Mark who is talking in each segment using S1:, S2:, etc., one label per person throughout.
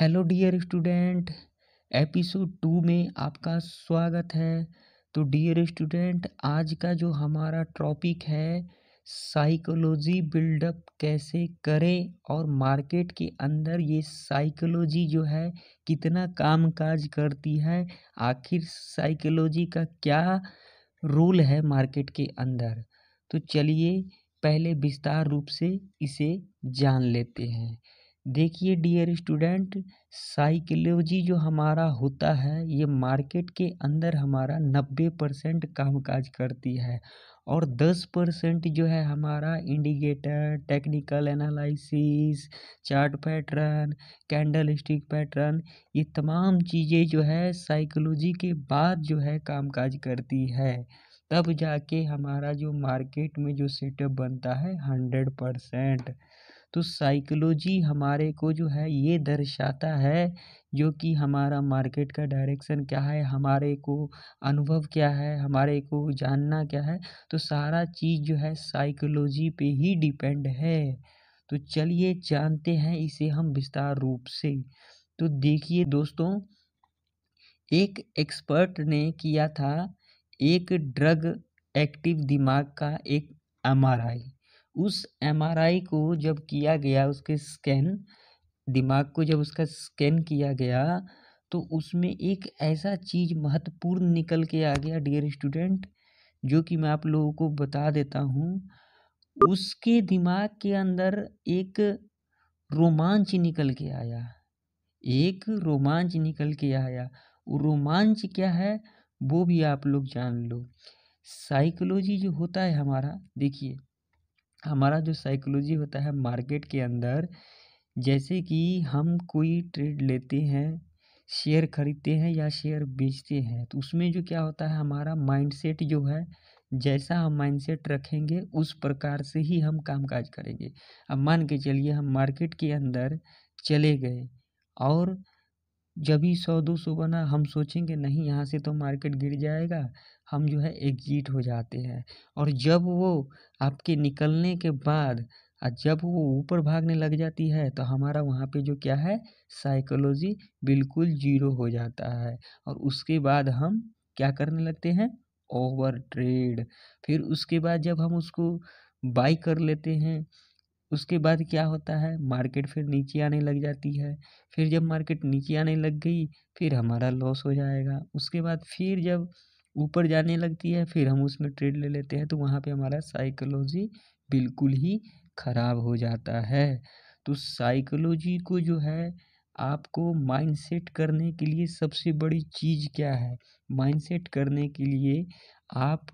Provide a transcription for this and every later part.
S1: hello dear student episode two में आपका स्वागत है तो डियर स्टूडेंट आज का जो हमारा टॉपिक है साइकोलॉजी बिल्डअप कैसे करें और मार्केट के अंदर ये साइकोलॉजी जो है कितना काम काज करती है आखिर साइकोलॉजी का क्या रोल है मार्केट के अंदर तो चलिए पहले विस्तार रूप से इसे जान लेते हैं देखिए डियर स्टूडेंट साइकोलॉजी जो हमारा होता है ये मार्केट के अंदर हमारा नब्बे परसेंट काम काज करती है और दस परसेंट जो है हमारा indicator technical analysis chart pattern candlestick pattern ये तमाम चीज़ें जो है साइकोलॉजी के बाद जो है काम काज करती है तब जाके हमारा जो मार्केट में जो सेटअप बनता है हंड्रेड परसेंट तो साइकोलॉजी हमारे को जो है ये दर्शाता है जो कि हमारा मार्केट का डायरेक्शन क्या है हमारे को अनुभव क्या है हमारे को जानना क्या है तो सारा चीज़ जो है साइकोलॉजी पे ही डिपेंड है तो चलिए जानते हैं इसे हम विस्तार रूप से तो देखिए दोस्तों एक एक्सपर्ट ने किया था एक ड्रग एक्टिव दिमाग का एक एम आर आई उस एम आर आई को जब किया गया उसके स्कैन दिमाग को जब उसका स्कैन किया गया तो उसमें एक ऐसा चीज़ महत्वपूर्ण निकल के आ गया डियर स्टूडेंट जो कि मैं आप लोगों को बता देता हूँ उसके दिमाग के अंदर एक रोमांच निकल के आया एक रोमांच निकल के आया वो रोमांच क्या है वो भी आप लोग जान लो साइकोलॉजी जो होता है हमारा देखिए हमारा जो साइकोलॉजी होता है मार्केट के अंदर जैसे कि हम कोई ट्रेड लेते हैं शेयर खरीदते हैं या शेयर बेचते हैं तो उसमें जो क्या होता है हमारा माइंडसेट जो है जैसा हम माइंडसेट रखेंगे उस प्रकार से ही हम कामकाज करेंगे अब मान के चलिए हम मार्केट के अंदर चले गए और जब ही सौ दो सौ बना हम सोचेंगे नहीं यहाँ से तो मार्केट गिर जाएगा हम जो है एग्जिट हो जाते हैं और जब वो आपके निकलने के बाद जब वो ऊपर भागने लग जाती है तो हमारा वहाँ पे जो क्या है साइकोलॉजी बिल्कुल जीरो हो जाता है और उसके बाद हम क्या करने लगते हैं ओवर ट्रेड फिर उसके बाद जब हम उसको बाई कर लेते हैं उसके बाद क्या होता है मार्केट फिर नीचे आने लग जाती है फिर जब मार्केट नीचे आने लग गई फिर हमारा लॉस हो जाएगा उसके बाद फिर जब ऊपर जाने लगती है फिर हम उसमें ट्रेड ले लेते हैं तो वहाँ पे हमारा साइकोलॉजी बिल्कुल ही ख़राब हो जाता है तो साइकोलॉजी को जो है आपको माइंड सेट करने के लिए सबसे बड़ी चीज़ क्या है माइंड सेट करने के लिए आप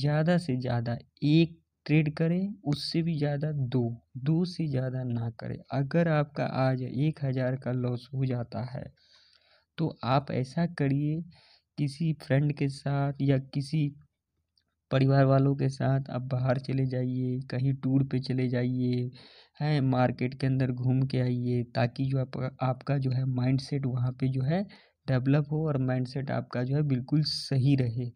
S1: ज़्यादा से ज़्यादा एक ट्रेड करें उससे भी ज़्यादा दो दो से ज़्यादा ना करें अगर आपका आज एक हज़ार का लॉस हो जाता है तो आप ऐसा करिए किसी फ्रेंड के साथ या किसी परिवार वालों के साथ आप बाहर चले जाइए कहीं टूर पे चले जाइए हैं मार्केट के अंदर घूम के आइए ताकि जो आप आपका जो है माइंड सेट वहाँ पे जो है डेवलप हो और माइंड सेट आपका जो है बिल्कुल सही रहे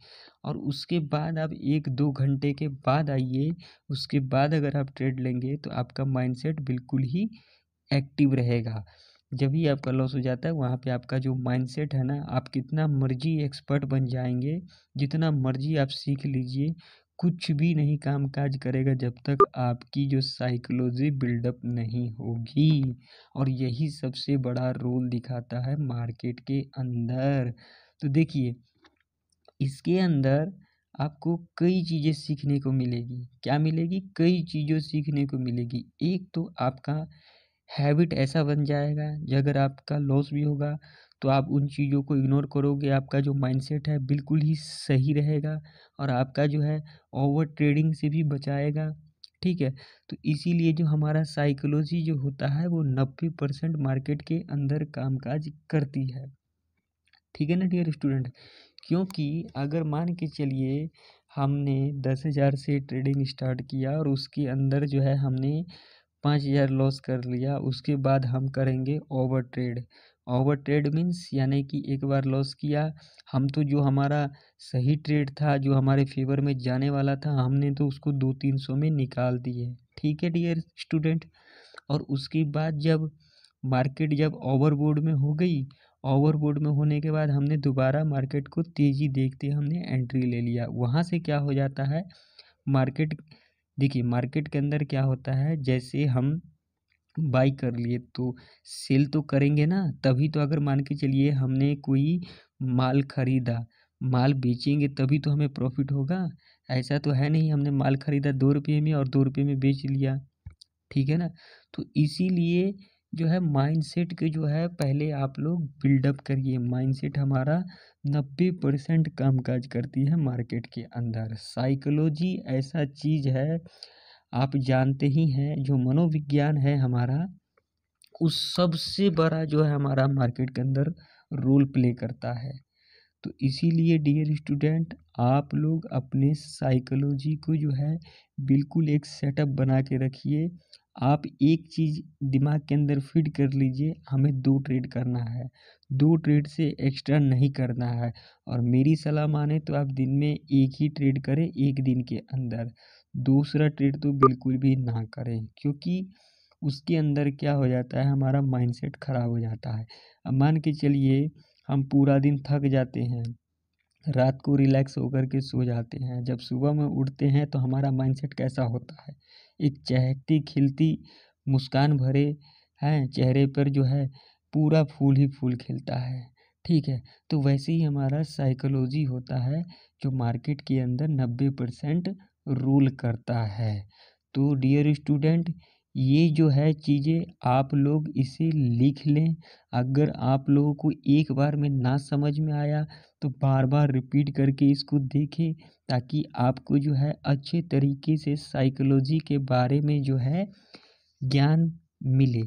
S1: और उसके बाद आप एक दो घंटे के बाद आइए उसके बाद अगर आप ट्रेड लेंगे तो आपका माइंड सेट बिल्कुल ही एक्टिव रहेगा जब भी आपका लॉस हो जाता है वहाँ पे आपका जो माइंडसेट है ना आप कितना मर्जी एक्सपर्ट बन जाएंगे जितना मर्जी आप सीख लीजिए कुछ भी नहीं काम काज करेगा जब तक आपकी जो साइकोलॉजी बिल्डअप नहीं होगी और यही सबसे बड़ा रोल दिखाता है मार्केट के अंदर तो देखिए इसके अंदर आपको कई चीज़ें सीखने को मिलेगी क्या मिलेगी कई चीज़ों सीखने को मिलेगी एक तो आपका हैबिट ऐसा बन जाएगा जो अगर आपका लॉस भी होगा तो आप उन चीज़ों को इग्नोर करोगे आपका जो माइंडसेट है बिल्कुल ही सही रहेगा और आपका जो है ओवर ट्रेडिंग से भी बचाएगा ठीक है तो इसीलिए जो हमारा साइकोलॉजी जो होता है वो नब्बे परसेंट मार्केट के अंदर कामकाज करती है ठीक है ना डियर स्टूडेंट क्योंकि अगर मान के चलिए हमने दस हज़ार से ट्रेडिंग स्टार्ट किया और उसके अंदर जो है हमने पाँच हज़ार लॉस कर लिया उसके बाद हम करेंगे over trade over trade means यानी कि एक बार लॉस किया हम तो जो हमारा सही ट्रेड था जो हमारे फेवर में जाने वाला था हमने तो उसको दो तीन सौ में निकाल दिए ठीक है डियर स्टूडेंट और उसके बाद जब मार्केट जब ओवरबोर्ड में हो गई ओवरबोर्ड में होने के बाद हमने दोबारा मार्केट को तेज़ी देखते हमने एंट्री ले लिया वहाँ से क्या हो जाता है मार्केट देखिए मार्केट के अंदर क्या होता है जैसे हम बाई कर लिए तो सेल तो करेंगे ना तभी तो अगर मान के चलिए हमने कोई माल खरीदा माल बेचेंगे तभी तो हमें प्रॉफिट होगा ऐसा तो है नहीं हमने माल खरीदा दो रुपये में और दो रुपये में बेच लिया ठीक है ना तो इसीलिए जो है माइंडसेट के जो है पहले आप लोग बिल्डअप करिए माइंडसेट हमारा नब्बे परसेंट काम काज करती है मार्केट के अंदर साइकोलॉजी ऐसा चीज़ है आप जानते ही हैं जो मनोविज्ञान है हमारा उस सबसे बड़ा जो है हमारा मार्केट के अंदर रोल प्ले करता है तो इसीलिए डियर स्टूडेंट आप लोग अपने साइकोलॉजी को जो है बिल्कुल एक सेटअप बना के रखिए आप एक चीज़ दिमाग के अंदर फ़ीड कर लीजिए हमें दो ट्रेड करना है दो ट्रेड से एक्स्ट्रा नहीं करना है और मेरी सलाह माने तो आप दिन में एक ही ट्रेड करें एक दिन के अंदर दूसरा ट्रेड तो बिल्कुल भी ना करें क्योंकि उसके अंदर क्या हो जाता है हमारा माइंडसेट ख़राब हो जाता है अब मान के चलिए हम पूरा दिन थक जाते हैं रात को रिलैक्स होकर के सो जाते हैं जब सुबह में उठते हैं तो हमारा माइंडसेट कैसा होता है एक चहकती खिलती मुस्कान भरे हैं चेहरे पर जो है पूरा फूल ही फूल खिलता है ठीक है तो वैसे ही हमारा साइकोलॉजी होता है जो मार्केट के अंदर नब्बे परसेंट रूल करता है तो डियर स्टूडेंट ये जो है चीज़ें आप लोग इसे लिख लें अगर आप लोगों को एक बार में ना समझ में आया तो बार बार रिपीट करके इसको देखें ताकि आपको जो है अच्छे तरीके से साइकोलॉजी के बारे में जो है ज्ञान मिले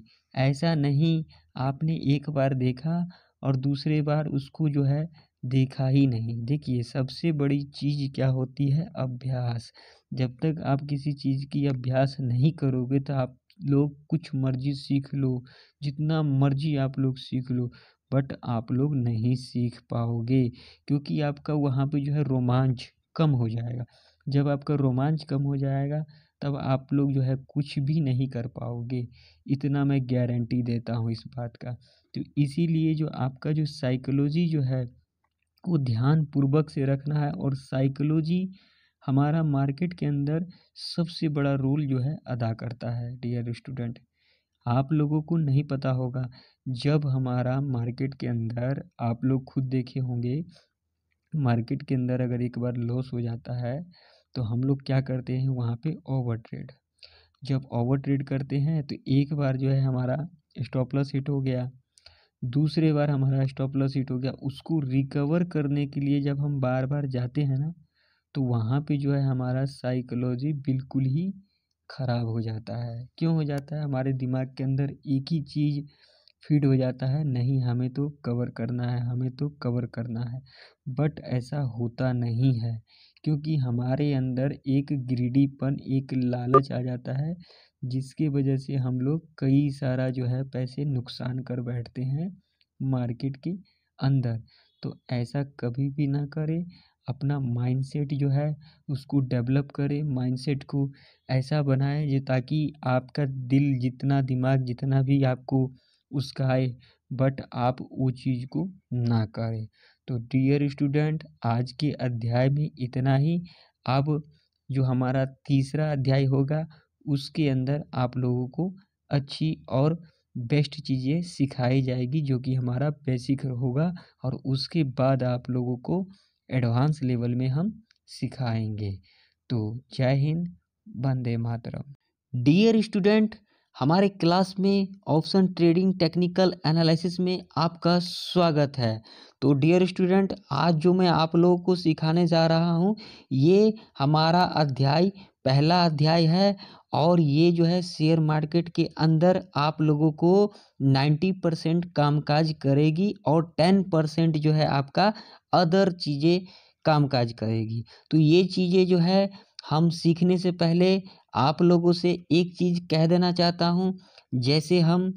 S1: ऐसा नहीं आपने एक बार देखा और दूसरे बार उसको जो है देखा ही नहीं देखिए सबसे बड़ी चीज़ क्या होती है अभ्यास जब तक आप किसी चीज़ की अभ्यास नहीं करोगे तो आप लोग कुछ मर्जी सीख लो जितना मर्जी आप लोग सीख लो बट आप लोग नहीं सीख पाओगे क्योंकि आपका वहाँ पे जो है रोमांच कम हो जाएगा जब आपका रोमांच कम हो जाएगा तब आप लोग जो है कुछ भी नहीं कर पाओगे इतना मैं गारंटी देता हूँ इस बात का तो इसीलिए जो आपका जो साइकोलॉजी जो है को पूर्वक से रखना है और साइकोलॉजी हमारा मार्केट के अंदर सबसे बड़ा रोल जो है अदा करता है डियर स्टूडेंट आप लोगों को नहीं पता होगा जब हमारा मार्केट के अंदर आप लोग खुद देखे होंगे मार्केट के अंदर अगर एक बार लॉस हो जाता है तो हम लोग क्या करते हैं वहाँ पे ओवर ट्रेड जब ओवर ट्रेड करते हैं तो एक बार जो है हमारा स्टॉप लॉस हिट हो गया दूसरे बार हमारा स्टॉप लॉस हिट हो गया उसको रिकवर करने के लिए जब हम बार बार जाते हैं ना तो वहाँ पे जो है हमारा साइकोलॉजी बिल्कुल ही ख़राब हो जाता है क्यों हो जाता है हमारे दिमाग के अंदर एक ही चीज़ फीड हो जाता है नहीं हमें तो कवर करना है हमें तो कवर करना है बट ऐसा होता नहीं है क्योंकि हमारे अंदर एक ग्रीडीपन एक लालच आ जाता है जिसके वजह से हम लोग कई सारा जो है पैसे नुकसान कर बैठते हैं मार्केट के अंदर तो ऐसा कभी भी ना करें अपना माइंडसेट जो है उसको डेवलप करें माइंडसेट को ऐसा बनाएं जो ताकि आपका दिल जितना दिमाग जितना भी आपको उसका आए बट आप वो चीज़ को ना करें तो डियर स्टूडेंट आज के अध्याय में इतना ही अब जो हमारा तीसरा अध्याय होगा उसके अंदर आप लोगों को अच्छी और बेस्ट चीज़ें सिखाई जाएगी जो कि हमारा बेसिक होगा और उसके बाद आप लोगों को एडवांस लेवल में हम सिखाएंगे तो जय हिंद वंदे मातरम डियर स्टूडेंट हमारे क्लास में ऑप्शन ट्रेडिंग टेक्निकल एनालिसिस में आपका स्वागत है तो डियर स्टूडेंट आज जो मैं आप लोगों को सिखाने जा रहा हूँ ये हमारा अध्याय पहला अध्याय है और ये जो है शेयर मार्केट के अंदर आप लोगों को 90 परसेंट कामकाज करेगी और 10 परसेंट जो है आपका अदर चीज़ें कामकाज करेगी तो ये चीज़ें जो है हम सीखने से पहले आप लोगों से एक चीज़ कह देना चाहता हूँ जैसे हम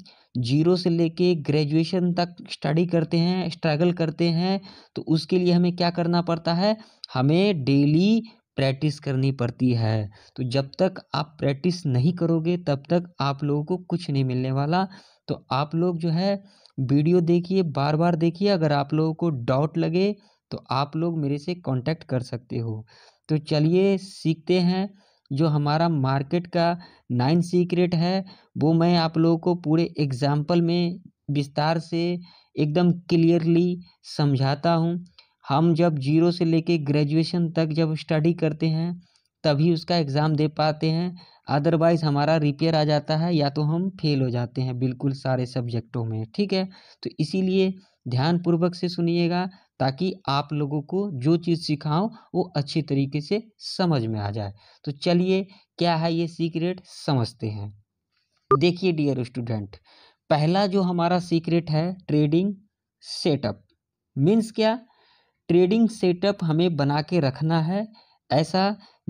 S1: जीरो से लेके ग्रेजुएशन तक स्टडी करते हैं स्ट्रगल करते हैं तो उसके लिए हमें क्या करना पड़ता है हमें डेली प्रैक्टिस करनी पड़ती है तो जब तक आप प्रैक्टिस नहीं करोगे तब तक आप लोगों को कुछ नहीं मिलने वाला तो आप लोग जो है वीडियो देखिए बार बार देखिए अगर आप लोगों को डाउट लगे तो आप लोग मेरे से कांटेक्ट कर सकते हो तो चलिए सीखते हैं जो हमारा मार्केट का नाइन सीक्रेट है वो मैं आप लोगों को पूरे एग्जाम्पल में विस्तार से एकदम क्लियरली समझाता हूँ हम जब जीरो से लेके ग्रेजुएशन तक जब स्टडी करते हैं तभी उसका एग्ज़ाम दे पाते हैं अदरवाइज़ हमारा रिपेयर आ जाता है या तो हम फेल हो जाते हैं बिल्कुल सारे सब्जेक्टों में ठीक है तो इसीलिए ध्यानपूर्वक से सुनिएगा ताकि आप लोगों को जो चीज़ सिखाऊं वो अच्छी तरीके से समझ में आ जाए तो चलिए क्या है ये सीक्रेट समझते हैं देखिए डियर स्टूडेंट पहला जो हमारा सीक्रेट है ट्रेडिंग सेटअप मीन्स क्या ट्रेडिंग सेटअप हमें बना के रखना है ऐसा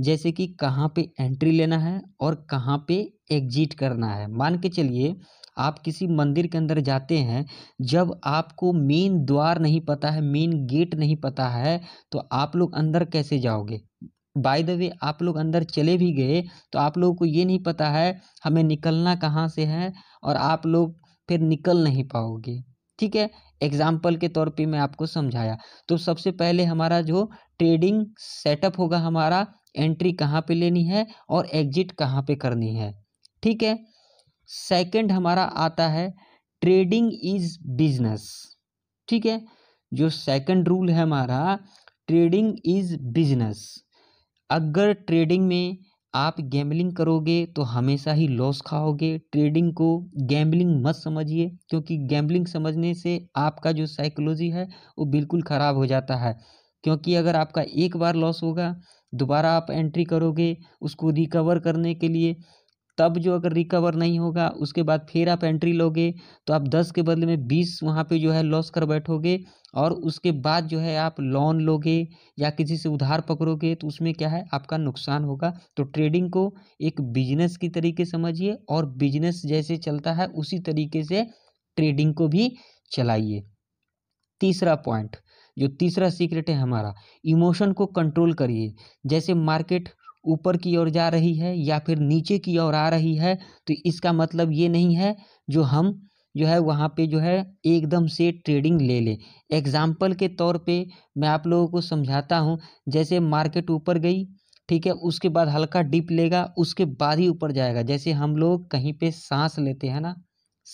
S1: जैसे कि कहाँ पे एंट्री लेना है और कहाँ पे एग्जिट करना है मान के चलिए आप किसी मंदिर के अंदर जाते हैं जब आपको मेन द्वार नहीं पता है मेन गेट नहीं पता है तो आप लोग अंदर कैसे जाओगे बाय द वे आप लोग अंदर चले भी गए तो आप लोगों को ये नहीं पता है हमें निकलना कहाँ से है और आप लोग फिर निकल नहीं पाओगे ठीक है एग्जाम्पल के तौर पे मैं आपको समझाया तो सबसे पहले हमारा जो ट्रेडिंग सेटअप होगा हमारा एंट्री कहाँ पे लेनी है और एग्जिट कहाँ पे करनी है ठीक है सेकंड हमारा आता है ट्रेडिंग इज बिजनेस ठीक है जो सेकंड रूल है हमारा ट्रेडिंग इज बिजनेस अगर ट्रेडिंग में आप गैम्बलिंग करोगे तो हमेशा ही लॉस खाओगे ट्रेडिंग को गैम्बलिंग मत समझिए क्योंकि गैम्बलिंग समझने से आपका जो साइकोलॉजी है वो बिल्कुल ख़राब हो जाता है क्योंकि अगर आपका एक बार लॉस होगा दोबारा आप एंट्री करोगे उसको रिकवर करने के लिए तब जो अगर रिकवर नहीं होगा उसके बाद फिर आप एंट्री लोगे तो आप दस के बदले में बीस वहाँ पे जो है लॉस कर बैठोगे और उसके बाद जो है आप लोन लोगे या किसी से उधार पकड़ोगे तो उसमें क्या है आपका नुकसान होगा तो ट्रेडिंग को एक बिजनेस की तरीके समझिए और बिजनेस जैसे चलता है उसी तरीके से ट्रेडिंग को भी चलाइए तीसरा पॉइंट जो तीसरा सीक्रेट है हमारा इमोशन को कंट्रोल करिए जैसे मार्केट ऊपर की ओर जा रही है या फिर नीचे की ओर आ रही है तो इसका मतलब ये नहीं है जो हम जो है वहाँ पे जो है एकदम से ट्रेडिंग ले लें एग्ज़ाम्पल के तौर पे मैं आप लोगों को समझाता हूँ जैसे मार्केट ऊपर गई ठीक है उसके बाद हल्का डिप लेगा उसके बाद ही ऊपर जाएगा जैसे हम लोग कहीं पे सांस लेते हैं ना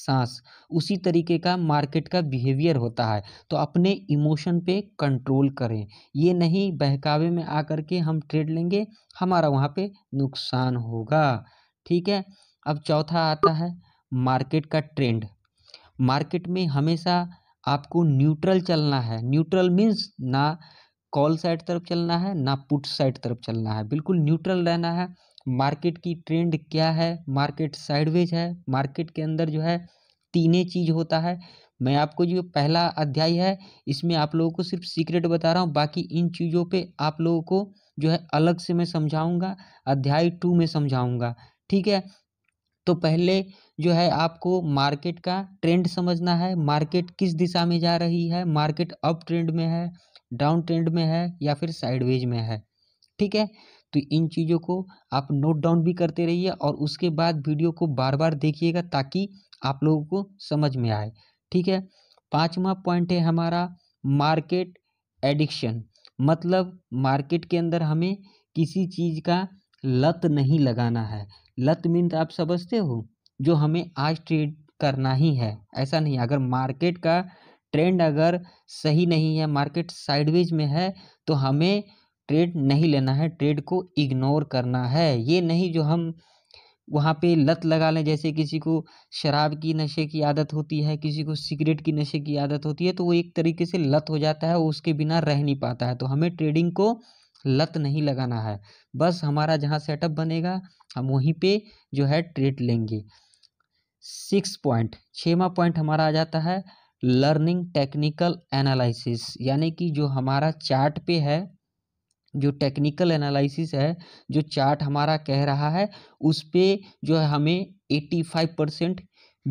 S1: सांस उसी तरीके का मार्केट का बिहेवियर होता है तो अपने इमोशन पे कंट्रोल करें ये नहीं बहकावे में आकर के हम ट्रेड लेंगे हमारा वहाँ पे नुकसान होगा ठीक है अब चौथा आता है मार्केट का ट्रेंड मार्केट में हमेशा आपको न्यूट्रल चलना है न्यूट्रल मीन्स ना कॉल साइड तरफ चलना है ना पुट साइड तरफ चलना है बिल्कुल न्यूट्रल रहना है मार्केट की ट्रेंड क्या है मार्केट साइडवेज है मार्केट के अंदर जो है तीने चीज होता है मैं आपको जो पहला अध्याय है इसमें आप लोगों को सिर्फ सीक्रेट बता रहा हूँ बाकी इन चीज़ों पे आप लोगों को जो है अलग से मैं समझाऊंगा अध्याय टू में समझाऊंगा ठीक है तो पहले जो है आपको मार्केट का ट्रेंड समझना है मार्केट किस दिशा में जा रही है मार्केट अप ट्रेंड में है डाउन ट्रेंड में है या फिर साइडवेज में है ठीक है तो इन चीज़ों को आप नोट डाउन भी करते रहिए और उसके बाद वीडियो को बार बार देखिएगा ताकि आप लोगों को समझ में आए ठीक है पाँचवा पॉइंट है हमारा मार्केट एडिक्शन मतलब मार्केट के अंदर हमें किसी चीज़ का लत नहीं लगाना है लत मीन आप समझते हो जो हमें आज ट्रेड करना ही है ऐसा नहीं अगर मार्केट का ट्रेंड अगर सही नहीं है मार्केट साइडवेज में है तो हमें ट्रेड नहीं लेना है ट्रेड को इग्नोर करना है ये नहीं जो हम वहाँ पे लत लगा लें जैसे किसी को शराब की नशे की आदत होती है किसी को सिगरेट की नशे की आदत होती है तो वो एक तरीके से लत हो जाता है उसके बिना रह नहीं पाता है तो हमें ट्रेडिंग को लत नहीं लगाना है बस हमारा जहाँ सेटअप बनेगा हम वहीं पे जो है ट्रेड लेंगे सिक्स पॉइंट छवा पॉइंट हमारा आ जाता है लर्निंग टेक्निकल एनालिसिस यानी कि जो हमारा चार्ट पे है जो टेक्निकल एनालिसिस है जो चार्ट हमारा कह रहा है उस पर जो है हमें एट्टी फाइव परसेंट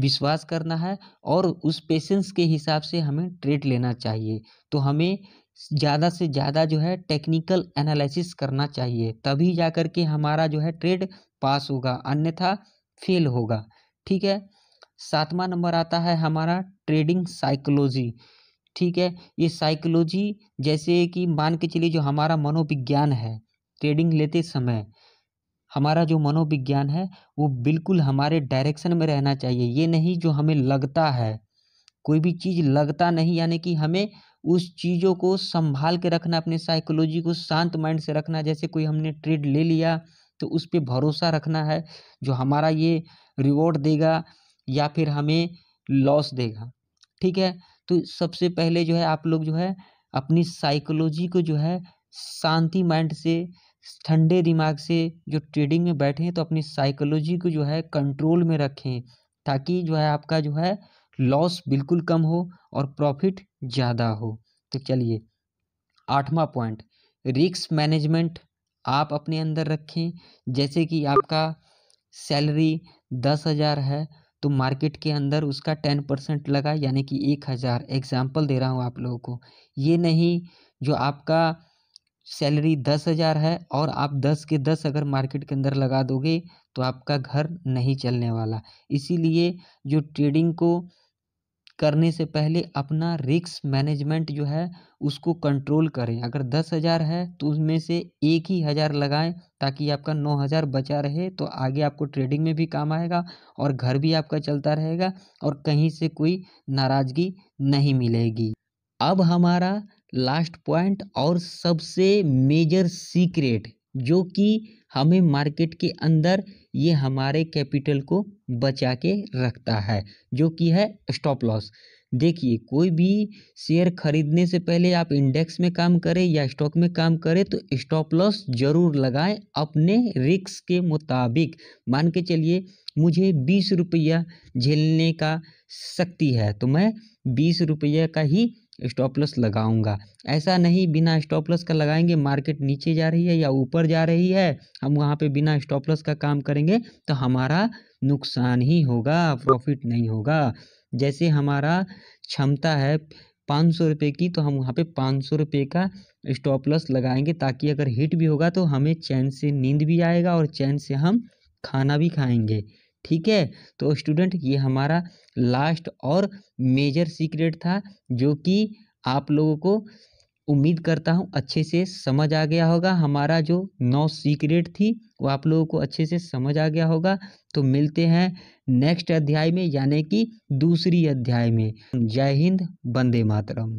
S1: विश्वास करना है और उस पेशेंस के हिसाब से हमें ट्रेड लेना चाहिए तो हमें ज़्यादा से ज़्यादा जो है टेक्निकल एनालिसिस करना चाहिए तभी जा कर के हमारा जो है ट्रेड पास होगा अन्यथा फेल होगा ठीक है सातवां नंबर आता है हमारा ट्रेडिंग साइकोलॉजी ठीक है ये साइकोलॉजी जैसे कि मान के चलिए जो हमारा मनोविज्ञान है ट्रेडिंग लेते समय हमारा जो मनोविज्ञान है वो बिल्कुल हमारे डायरेक्शन में रहना चाहिए ये नहीं जो हमें लगता है कोई भी चीज़ लगता नहीं यानी कि हमें उस चीज़ों को संभाल के रखना अपने साइकोलॉजी को शांत माइंड से रखना जैसे कोई हमने ट्रेड ले लिया तो उस पर भरोसा रखना है जो हमारा ये रिवॉर्ड देगा या फिर हमें लॉस देगा ठीक है तो सबसे पहले जो है आप लोग जो है अपनी साइकोलॉजी को जो है शांति माइंड से ठंडे दिमाग से जो ट्रेडिंग में बैठें तो अपनी साइकोलॉजी को जो है कंट्रोल में रखें ताकि जो है आपका जो है लॉस बिल्कुल कम हो और प्रॉफिट ज़्यादा हो तो चलिए आठवां पॉइंट रिक्स मैनेजमेंट आप अपने अंदर रखें जैसे कि आपका सैलरी दस हज़ार है तो मार्केट के अंदर उसका टेन परसेंट लगा यानी कि एक हज़ार एग्ज़ाम्पल दे रहा हूँ आप लोगों को ये नहीं जो आपका सैलरी दस हज़ार है और आप दस के दस अगर मार्केट के अंदर लगा दोगे तो आपका घर नहीं चलने वाला इसीलिए जो ट्रेडिंग को करने से पहले अपना रिक्स मैनेजमेंट जो है उसको कंट्रोल करें अगर दस हज़ार है तो उसमें से एक ही हज़ार लगाएं ताकि आपका नौ हज़ार बचा रहे तो आगे आपको ट्रेडिंग में भी काम आएगा और घर भी आपका चलता रहेगा और कहीं से कोई नाराज़गी नहीं मिलेगी अब हमारा लास्ट पॉइंट और सबसे मेजर सीक्रेट जो कि हमें मार्केट के अंदर ये हमारे कैपिटल को बचा के रखता है जो कि है स्टॉप लॉस देखिए कोई भी शेयर खरीदने से पहले आप इंडेक्स में काम करें या स्टॉक में काम करें तो स्टॉप लॉस जरूर लगाएं अपने रिक्स के मुताबिक मान के चलिए मुझे बीस रुपया झेलने का शक्ति है तो मैं बीस रुपये का ही स्टॉप लॉस लगाऊंगा ऐसा नहीं बिना स्टॉप लॉस का लगाएंगे मार्केट नीचे जा रही है या ऊपर जा रही है हम वहाँ पे बिना स्टॉप लॉस का काम करेंगे तो हमारा नुकसान ही होगा प्रॉफिट नहीं होगा जैसे हमारा क्षमता है पाँच सौ रुपये की तो हम वहाँ पे पाँच सौ रुपये का स्टॉप लॉस लगाएंगे ताकि अगर हिट भी होगा तो हमें चैन से नींद भी आएगा और चैन से हम खाना भी खाएंगे ठीक है तो स्टूडेंट ये हमारा लास्ट और मेजर सीक्रेट था जो कि आप लोगों को उम्मीद करता हूँ अच्छे से समझ आ गया होगा हमारा जो नौ सीक्रेट थी वो आप लोगों को अच्छे से समझ आ गया होगा तो मिलते हैं नेक्स्ट अध्याय में यानी कि दूसरी अध्याय में जय हिंद बंदे मातरम